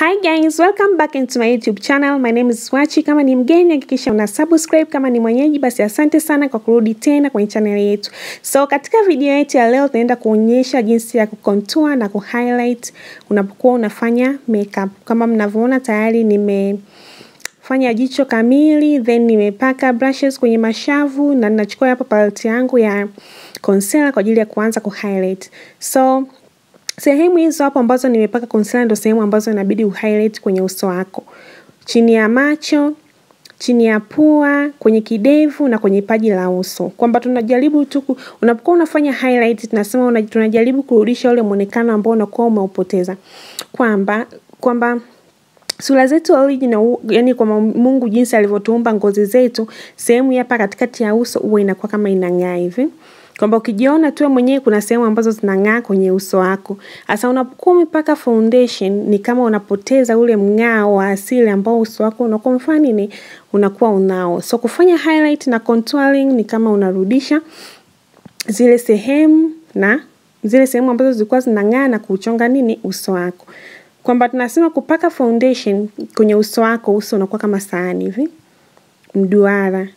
Hi guys, welcome back into my YouTube channel. My name is Swachi. Kama ni mgeni hakikisha una subscribe, kama ni mwenyeji basi asante sana kwa kurudi tena kwenye channel yetu. So katika video yetu ya leo tunaenda kuonyesha jinsi ya kucontour na kuhighlight unapokuwa unafanya makeup. Kama mnavyoona tayari nime fanya jicho kamili then nimepaka brushes kwenye mashavu na ninachukua hapa palette yangu ya concealer kwa ajili ya kuanza kuhighlight. So Sehemu hizo hapo ambazo nimepaka concealer ndio sehemu ambazo inabidi uhighlight kwenye uso wako. Chini ya macho, chini ya pua, kwenye kidevu na kwenye paji la uso. Kwamba tunajaribu tu unapokuwa unafanya highlight tunasema tunajaribu kurudisha ule muonekano ambao unakuwa umeupoteza. Kwamba kwamba sura zetu original, yani kwa Mungu jinsi alivyotuumba ngozi zetu, sehemu hapa katikati ya uso huwa inakuwa kama inang'aa hivi kwamba ukijiona tu mwenyewe kuna sehemu ambazo zinang'aa kwenye uso wako. Hasa unapokuwa umepaka foundation, ni kama unapoteza ule mng'ao wa asili ambao uso wako unakuwa umefanya nini, unakuwa unao. So kufanya highlight na contouring ni kama unarudisha zile sehemu na zile sehemu ambazo zilikuwa zinang'aa na kuchonga nini uso wako, kwamba tunasema kupaka foundation kwenye uso wako, uso unakuwa kama sahani hivi mduara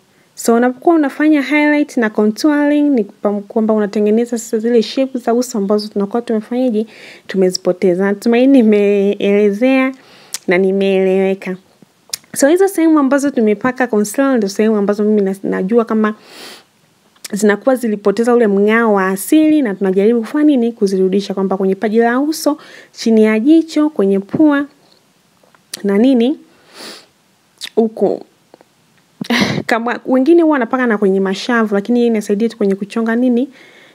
So unapokuwa unafanya highlight na contouring ni kwamba unatengeneza sasa zile shape za uso ambazo tunakuwa tumefanyaje, tumezipoteza. Natumaini nimeelezea na nimeeleweka. So hizo sehemu ambazo tumepaka concealer ndio sehemu ambazo mimi najua kama zinakuwa zilipoteza ule mng'ao wa asili, na tunajaribu kufanya nini kuzirudisha, kwamba kwenye paji la uso, chini ya jicho, kwenye pua na nini huko kama wengine huwa wanapaka na kwenye mashavu lakini hii inasaidia tu kwenye kuchonga nini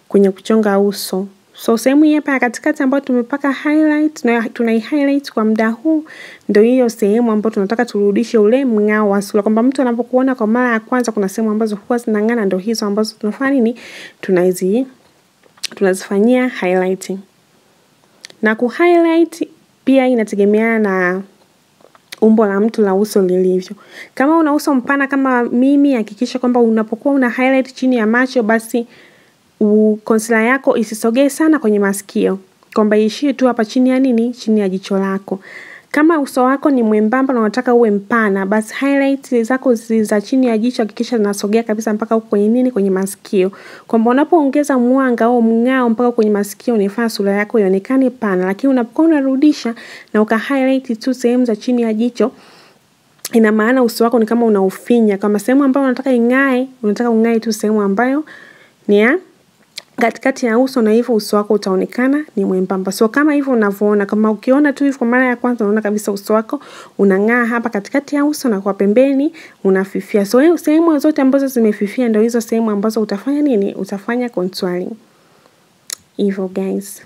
kwenye kuchonga uso so sehemu hii hapa ya katikati ambayo tumepaka highlight na tunai highlight kwa muda huu ndio hiyo sehemu ambayo tunataka turudishe ule mng'ao wa sura kwamba mtu anapokuona kwa mara ya kwanza kuna sehemu ambazo huwa zinang'ana ndio hizo ambazo tunafanya nini tunaizi tunazifanyia highlighting na ku highlight pia inategemeana na umbo la mtu la uso lilivyo. Kama una uso mpana kama mimi, hakikisha kwamba unapokuwa una highlight chini ya macho, basi konsila yako isisogee sana kwenye masikio, kwamba iishie tu hapa chini ya nini, chini ya jicho lako. Kama uso wako ni mwembamba na unataka uwe mpana, basi highlight zako za chini ya jicho hakikisha zinasogea kabisa mpaka huko kwenye nini, kwenye masikio, kwamba unapoongeza mwanga au mng'ao mpaka kwenye masikio unaifanya sura yako ionekane pana. Lakini unapokuwa unarudisha na uka highlight tu sehemu za chini ya jicho ina maana uso wako ni kama unaufinya, kama sehemu ambayo unataka ing'ae, unataka ung'ae tu sehemu ambayo ni ya katikati ya uso na hivyo uso wako utaonekana ni mwembamba. So kama hivyo unavyoona, kama ukiona tu hivyo kwa mara ya kwanza, unaona kabisa uso wako unang'aa hapa katikati ya uso na kwa pembeni unafifia. So sehemu zote ambazo zimefifia ndio hizo sehemu ambazo utafanya nini? Utafanya contouring. Hivyo guys.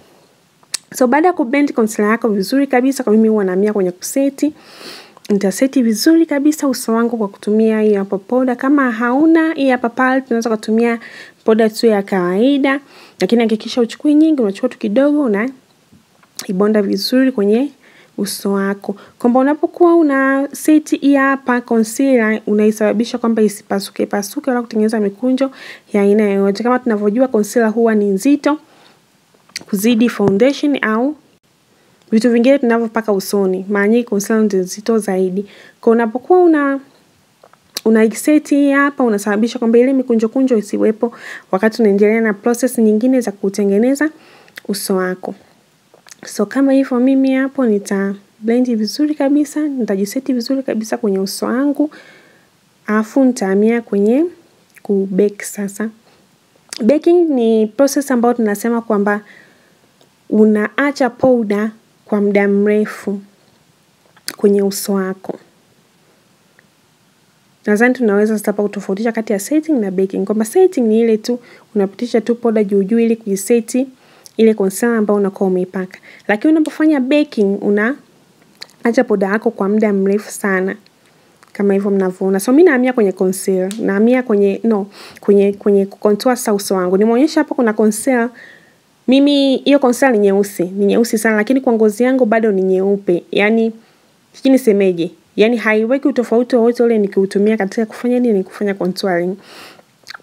So baada ya kubend concealer yako vizuri kabisa, kwa mimi huwa naamia kwenye kuseti nitaseti vizuri kabisa uso wangu kwa kutumia hii hapa powder. Kama hauna hii hapa palette, unaweza kutumia poda tu ya kawaida lakini hakikisha uchukui nyingi unachukua tu kidogo una ibonda vizuri kwenye uso wako kwamba unapokuwa una seti hii hapa concealer unaisababisha kwamba isipasuke pasuke wala kutengeneza mikunjo ya aina yoyote kama tunavyojua concealer huwa ni nzito kuzidi foundation au vitu vingine tunavyopaka usoni mara nyingi concealer ndio nzito zaidi kwa unapokuwa una unaiseti hapa unasababisha kwamba ile mikunjokunjo isiwepo wakati unaendelea na process nyingine za kutengeneza uso wako so kama hivyo mimi hapo nita blend vizuri kabisa nitajiseti vizuri kabisa kwenye uso wangu alafu nitahamia kwenye kubeki sasa baking ni process ambayo tunasema kwamba unaacha powder kwa muda mrefu kwenye uso wako nadhani tunaweza sasa hapa kutofautisha kati ya setting na baking kwamba setting ni ile tu unapitisha tu poda juu juu ili kujiseti ile concealer ambayo unakuwa umeipaka lakini unapofanya baking una acha poda yako kwa muda mrefu sana kama hivyo mnavyoona. So mimi nahamia kwenye concealer, nahamia kwenye no, kwenye kwenye contour sasa uso wangu. Nimeonyesha hapa kuna concealer. Mimi hiyo concealer ni nyeusi, ni nyeusi sana lakini kwa ngozi yangu bado ni nyeupe. Yaani sijui nisemeje yani haiweki utofauti wowote ule nikiutumia katika kufanya nini kufanya contouring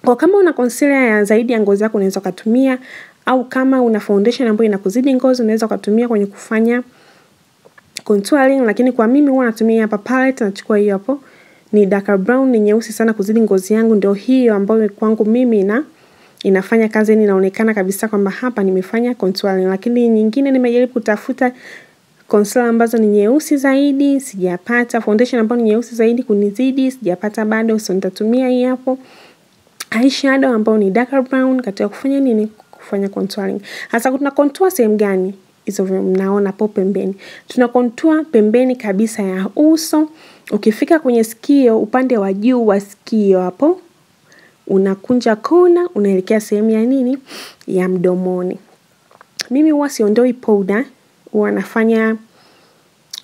kwa kama una concealer ya zaidi ya ngozi yako unaweza ukatumia au kama una foundation ambayo inakuzidi ngozi unaweza ukatumia kwenye kufanya contouring lakini kwa mimi huwa natumia hapa palette nachukua hiyo hapo ni darker brown ni nyeusi sana kuzidi ngozi yangu ndio hiyo ambayo kwangu mimi ina inafanya kazi yani inaonekana kabisa kwamba hapa nimefanya contouring lakini nyingine nimejaribu kutafuta concealer ambazo ni nyeusi zaidi sijapata, foundation ambayo ni nyeusi zaidi kunizidi sijapata bado, so nitatumia hii hapo. Eyeshadow ambayo ni darker brown katika kufanya nini? Kufanya contouring. Hasa kuna contour sehemu gani? Hizo mnaona hapo pembeni, tuna contour pembeni kabisa ya uso. Ukifika kwenye sikio, upande wa juu wa sikio hapo, unakunja kona, unaelekea sehemu ya nini, ya mdomoni. Mimi huwa siondoi powder wanafanya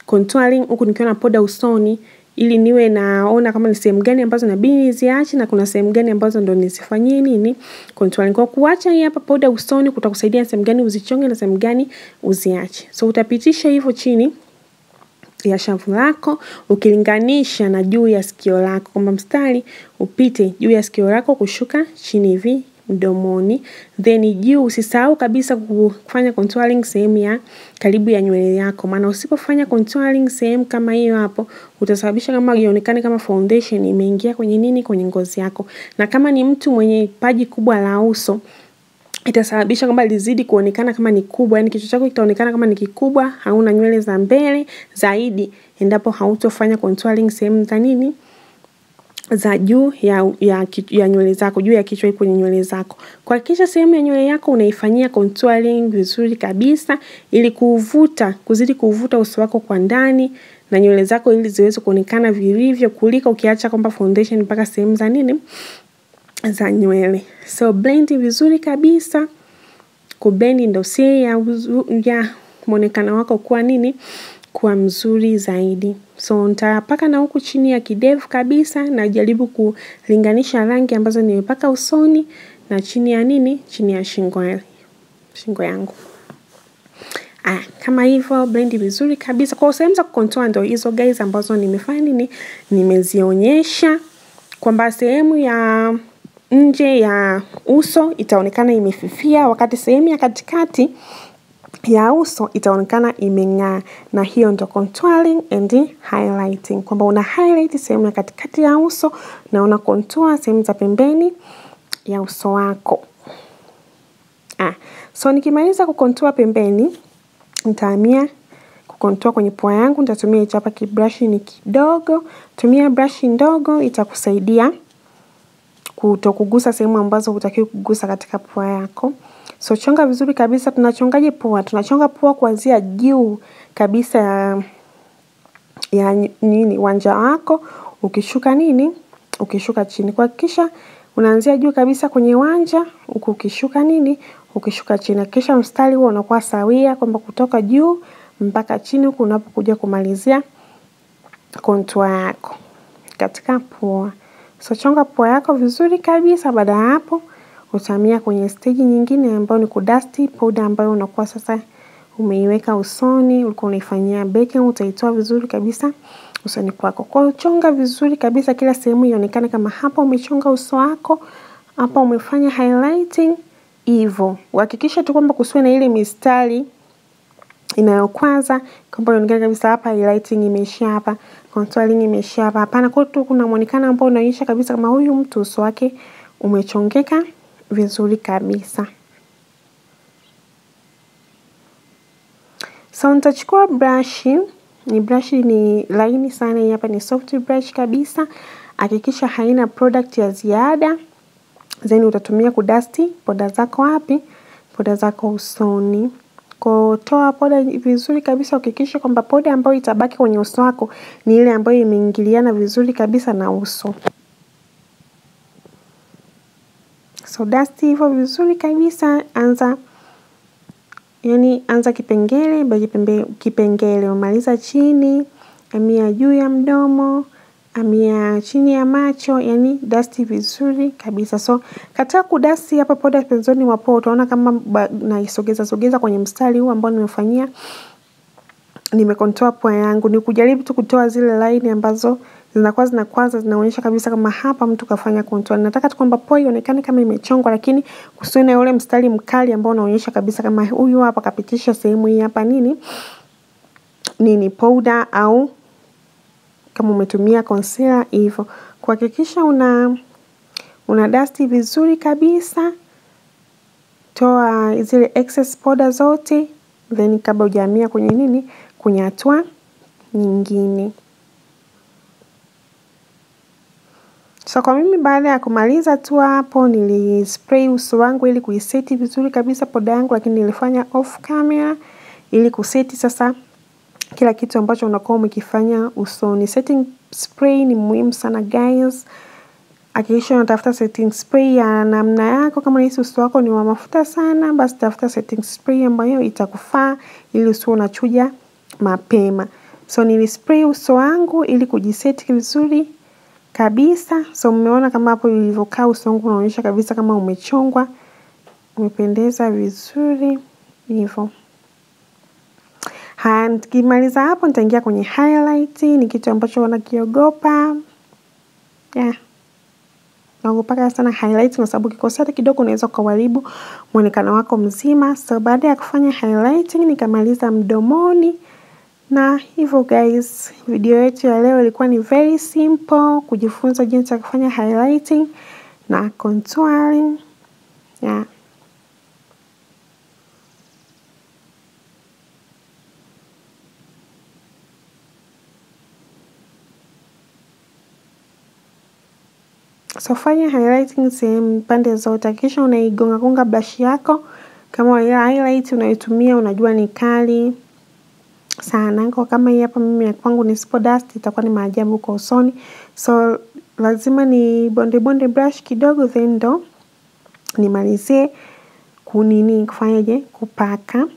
contouring huku nikiwa na poda usoni ili niwe naona kama ni sehemu gani ambazo nabidi niziache na kuna sehemu gani ambazo ndo nizifanyie nini contouring. Kwa kuacha hii hapa poda usoni kutakusaidia sehemu gani uzichonge na sehemu gani uziache. So utapitisha hivyo chini ya shavu lako ukilinganisha na juu ya sikio lako, kwamba mstari upite juu ya sikio lako kushuka chini hivi mdomoni. Then juu usisahau kabisa kufanya contouring sehemu ya karibu ya nywele yako. Maana usipofanya contouring sehemu kama hiyo hapo, utasababisha kama ionekane kama foundation imeingia kwenye nini, kwenye ngozi yako. Na kama ni mtu mwenye paji kubwa la uso, itasababisha kwamba lizidi kuonekana kama ni kubwa, yani kichwa chako kitaonekana kama ni kikubwa, hauna nywele za mbele zaidi endapo hautofanya contouring sehemu za nini za juu ya, ya, ya nywele zako juu ya kichwa kwenye nywele zako. Kuhakikisha sehemu ya nywele yako unaifanyia contouring vizuri kabisa, ili kuvuta kuzidi kuuvuta uso wako kwa ndani na nywele zako, ili ziweze kuonekana vilivyo, kuliko ukiacha kwamba foundation mpaka sehemu za nini za nywele. So blend vizuri kabisa. Kublendi ndio siri ya, ya mwonekano wako kuwa nini kuwa mzuri zaidi. So nitapaka na huku chini ya kidevu kabisa najaribu kulinganisha rangi ambazo nimepaka usoni na chini ya nini? Chini ya shingo, shingo yangu. Ah, kama hivyo blend vizuri kabisa. Kwa sehemu za kukontoa ndio hizo guys ambazo nimefanya nini? Nimezionyesha kwamba sehemu ya nje ya uso itaonekana imefifia wakati sehemu ya katikati ya uso itaonekana imeng'aa, na hiyo ndo contouring and highlighting, kwamba una highlight sehemu ya katikati ya uso na una contour sehemu za pembeni ya uso wako. Ah, so nikimaliza kukontua pembeni, nitahamia kukontua kwenye pua yangu. Nitatumia hicho hapa kibrushi, ni kidogo. Tumia brushi ndogo, itakusaidia kutokugusa sehemu ambazo hutakiwi kugusa katika pua yako. So chonga vizuri kabisa. Tunachongaje pua? Tunachonga pua kuanzia juu kabisa ya ya nini wanja wako, ukishuka nini, ukishuka chini. Kuhakikisha unaanzia juu kabisa kwenye wanja huku ukishuka nini, ukishuka chini. Kisha mstari huo unakuwa sawia, kwamba kutoka juu mpaka chini huku unapokuja kumalizia kontua yako katika pua. So chonga pua yako vizuri kabisa. Baada ya hapo hutamia kwenye stage nyingine ambayo ni kudasti powder ambayo unakuwa sasa umeiweka usoni, ulikuwa unaifanyia baking, utaitoa vizuri kabisa usoni kwako. Kwa uchonga vizuri kabisa kila sehemu ionekane kama hapa umechonga uso wako, hapa umefanya highlighting hivyo. Uhakikisha tu kwamba kusiwe na ile mistari inayokwaza kwamba ionekane kabisa hapa highlighting imeishia hapa, contouring imeishia hapa. Hapana, kwa tu kuna muonekano ambao unaonyesha kabisa kama huyu mtu uso wake umechongeka vizuri kabisa. So nitachukua brush, ni brashi ni laini sana, hii hapa ni soft brush kabisa. Hakikisha haina product ya ziada, then utatumia kudasti poda zako wapi? Poda zako usoni. Kotoa poda vizuri kabisa, hakikisha kwamba poda ambayo itabaki kwenye uso wako ni ile ambayo imeingiliana vizuri kabisa na uso. sodasti hivyo vizuri kabisa, anza yani, anza kipengele baki kipengele, umaliza chini, amia juu ya mdomo, amia chini ya macho, yani dasti vizuri kabisa. So katika kudasti hapa poda pembezoni mwa pua, utaona kama naisogeza sogeza kwenye mstari huu ambao nimefanyia nimekontoa pua yangu, ni kujaribu tu kutoa zile laini ambazo zinakuwa zinakwaza zinaonyesha kabisa kama hapa mtu kafanya contour. Nataka tu kwamba poi ionekane kama imechongwa, lakini kusiwe na yule mstari mkali ambao unaonyesha kabisa kama huyu hapa kapitisha sehemu hii hapa nini nini powder au kama umetumia concealer hivyo. Kuhakikisha una una dust vizuri kabisa, toa zile excess powder zote, then kabla hujahamia kwenye nini kwenye hatua nyingine. So kwa mimi baada ya kumaliza tu hapo nili spray uso wangu ili kuiseti vizuri kabisa poda yangu lakini nilifanya off camera ili kuseti sasa kila kitu ambacho unakuwa umekifanya usoni. Setting spray ni muhimu sana guys. Hakikisha unatafuta setting spray ya namna yako. Kama unahisi uso wako ni wa mafuta sana, basi tafuta setting spray ambayo itakufaa ili usiwe unachuja mapema. So nili spray uso wangu ili kujiseti vizuri kabisa. So mmeona kama hapo ilivyokaa uso wangu unaonyesha kabisa kama umechongwa, umependeza vizuri hivyo. Haya, nikimaliza hapo nitaingia kwenye highlight. Ni kitu ambacho wanakiogopa yeah. Naogopaga sana highlight kwa sababu hata kidogo unaweza ukaharibu mwonekano wako mzima. So baada ya kufanya highlighting, nikamaliza mdomoni. Na hivyo guys, video yetu ya leo ilikuwa ni very simple kujifunza jinsi ya kufanya highlighting na contouring. Yeah. So fanya highlighting sehemu pande zote, kisha unaigonga gonga brush yako. Kama ile highlight unayotumia unajua ni kali sana kwa kama hii hapa mimi ya kwangu nisipo dust itakuwa ni maajabu kwa usoni so lazima ni bonde bonde brush kidogo then ndo nimalizie kunini kufanyaje kupaka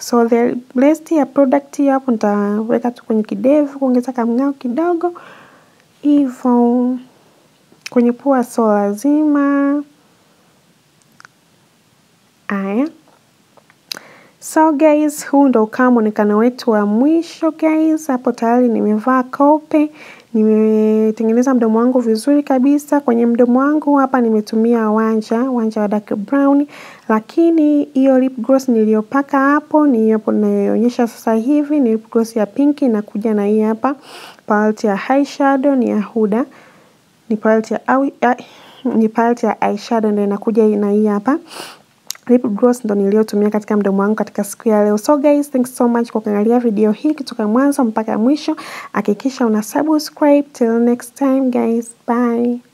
so the rest ya product hiyo hapo nitaweka tu kwenye kidevu kuongeza kamng'ao kidogo hivyo kwenye pua so lazima aya So guys, huu ndo ukawa mwonekano wetu wa mwisho guys. Hapo tayari nimevaa kope, nimetengeneza mdomo wangu vizuri kabisa. Kwenye mdomo wangu hapa nimetumia wanja, wanja wa dark brown, lakini hiyo lip gloss niliyopaka hapo ni hapo ninayoonyesha sasa hivi ni lip gloss ya pinki, inakuja na hii hapa palette ya shadow ni ya Huda, ni palette ya, au, ni palette ya eyeshadow ndio inakuja na hii hapa lip gloss ndo niliyotumia katika mdomo wangu katika siku ya leo. So guys, thanks so much kwa kuangalia video hii kutoka mwanzo mpaka mwisho. Hakikisha una subscribe. Till next time guys, bye.